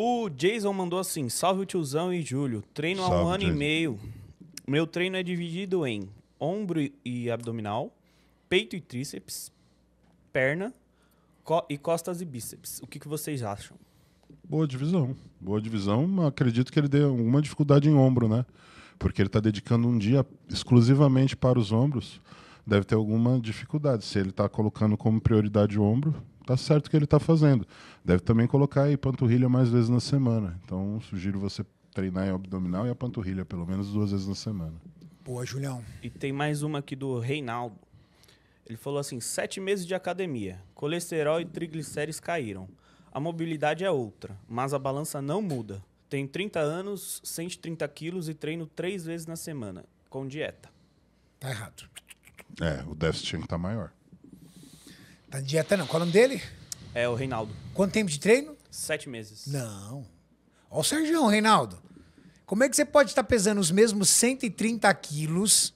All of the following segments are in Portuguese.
O Jason mandou assim: Salve o tiozão e Júlio. Treino Salve, há um ano Jason. e meio. Meu treino é dividido em ombro e abdominal, peito e tríceps, perna co e costas e bíceps. O que, que vocês acham? Boa divisão. Boa divisão. Acredito que ele deu alguma dificuldade em ombro, né? Porque ele está dedicando um dia exclusivamente para os ombros. Deve ter alguma dificuldade. Se ele está colocando como prioridade o ombro, Tá certo o que ele está fazendo. Deve também colocar aí panturrilha mais vezes na semana. Então, sugiro você treinar em abdominal e a panturrilha pelo menos duas vezes na semana. Boa, Julião. E tem mais uma aqui do Reinaldo. Ele falou assim: sete meses de academia, colesterol e triglicéridos caíram. A mobilidade é outra, mas a balança não muda. Tem 30 anos, 130 quilos e treino três vezes na semana, com dieta. Tá errado. É, o déficit tinha que estar tá maior. Tá de dieta não. Qual é o nome dele? É o Reinaldo. Quanto tempo de treino? Sete meses. Não. Ó o Sergião, Reinaldo. Como é que você pode estar pesando os mesmos 130 quilos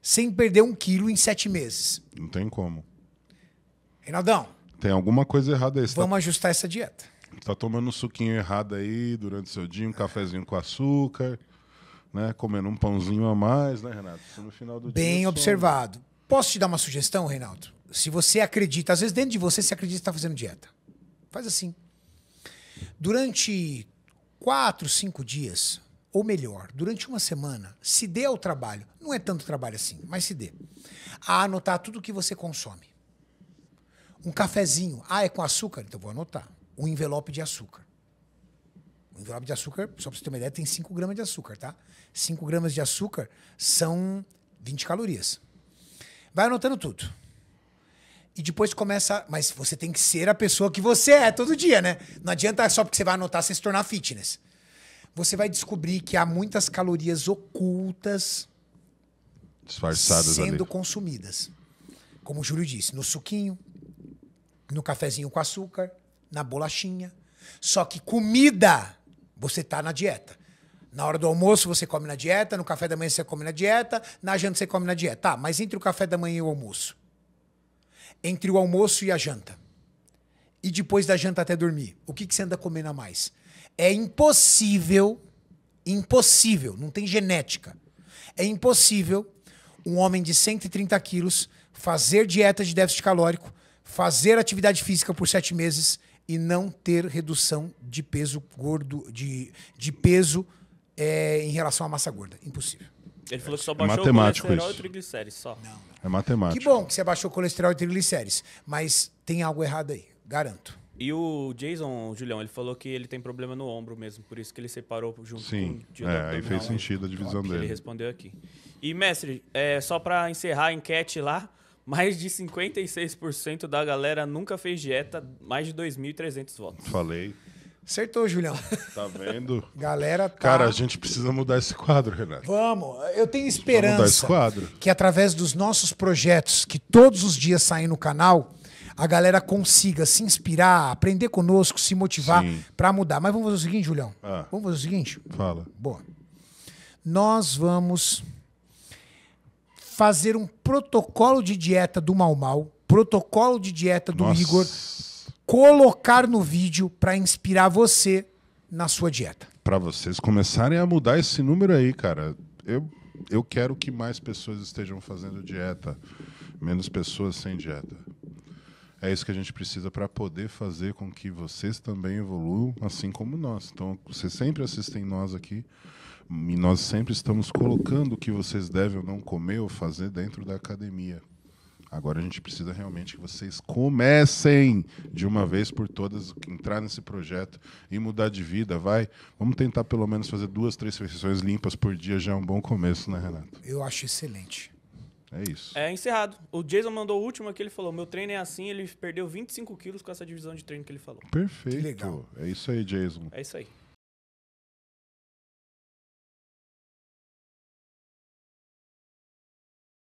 sem perder um quilo em sete meses? Não tem como. Reinaldão. Tem alguma coisa errada aí. Tá Vamos tá... ajustar essa dieta. Tá tomando um suquinho errado aí durante o seu dia, um cafezinho com açúcar, né? Comendo um pãozinho a mais, né, Renato? No final do Bem dia. Bem observado. Posso te dar uma sugestão, Reinaldo? se você acredita, às vezes dentro de você se acredita que está fazendo dieta. Faz assim. Durante quatro, cinco dias, ou melhor, durante uma semana, se dê ao trabalho. Não é tanto trabalho assim, mas se dê. A anotar tudo o que você consome. Um cafezinho. Ah, é com açúcar? Então vou anotar. Um envelope de açúcar. Um envelope de açúcar, só para você ter uma ideia, tem 5 gramas de açúcar, tá? 5 gramas de açúcar são 20 calorias. Vai anotando tudo. E depois começa. Mas você tem que ser a pessoa que você é todo dia, né? Não adianta só porque você vai anotar você se tornar fitness. Você vai descobrir que há muitas calorias ocultas disfarçadas sendo ali. consumidas. Como o Júlio disse, no suquinho, no cafezinho com açúcar, na bolachinha. Só que comida, você tá na dieta. Na hora do almoço você come na dieta, no café da manhã você come na dieta, na janta você come na dieta. Tá, mas entre o café da manhã e o almoço, entre o almoço e a janta. E depois da janta até dormir. O que, que você anda comendo a mais? É impossível, impossível, não tem genética. É impossível um homem de 130 quilos fazer dieta de déficit calórico, fazer atividade física por sete meses e não ter redução de peso gordo, de, de peso é, em relação à massa gorda. Impossível. Ele é falou que só é baixou é colesterol isso. e triglicérides só. Não. É matemático. Que bom que você baixou colesterol e triglicérides, mas tem algo errado aí, garanto. E o Jason, o Julião, ele falou que ele tem problema no ombro mesmo, por isso que ele separou junto Sim, com o é, aí fez sentido a divisão dele. Ele respondeu aqui. E, mestre, é, só para encerrar a enquete lá, mais de 56% da galera nunca fez dieta, mais de 2.300 votos. Falei. Acertou, Julião. Tá vendo? Galera tá... Cara, a gente precisa mudar esse quadro, Renato. Vamos. Eu tenho esperança mudar esse quadro. que através dos nossos projetos que todos os dias saem no canal, a galera consiga se inspirar, aprender conosco, se motivar para mudar. Mas vamos fazer o seguinte, Julião. Ah. Vamos fazer o seguinte? Fala. Boa. Nós vamos fazer um protocolo de dieta do Mal Mal, protocolo de dieta do Nossa. Igor colocar no vídeo para inspirar você na sua dieta. Para vocês começarem a mudar esse número aí, cara. Eu, eu quero que mais pessoas estejam fazendo dieta, menos pessoas sem dieta. É isso que a gente precisa para poder fazer com que vocês também evoluam, assim como nós. Então, vocês sempre assistem nós aqui e nós sempre estamos colocando o que vocês devem ou não comer ou fazer dentro da academia. Agora a gente precisa realmente que vocês comecem de uma vez por todas entrar nesse projeto e mudar de vida, vai. Vamos tentar pelo menos fazer duas, três refeições limpas por dia já é um bom começo, né, Renato? Eu acho excelente. É isso. É encerrado. O Jason mandou o último aqui, ele falou: meu treino é assim, ele perdeu 25 quilos com essa divisão de treino que ele falou. Perfeito. É isso aí, Jason. É isso aí.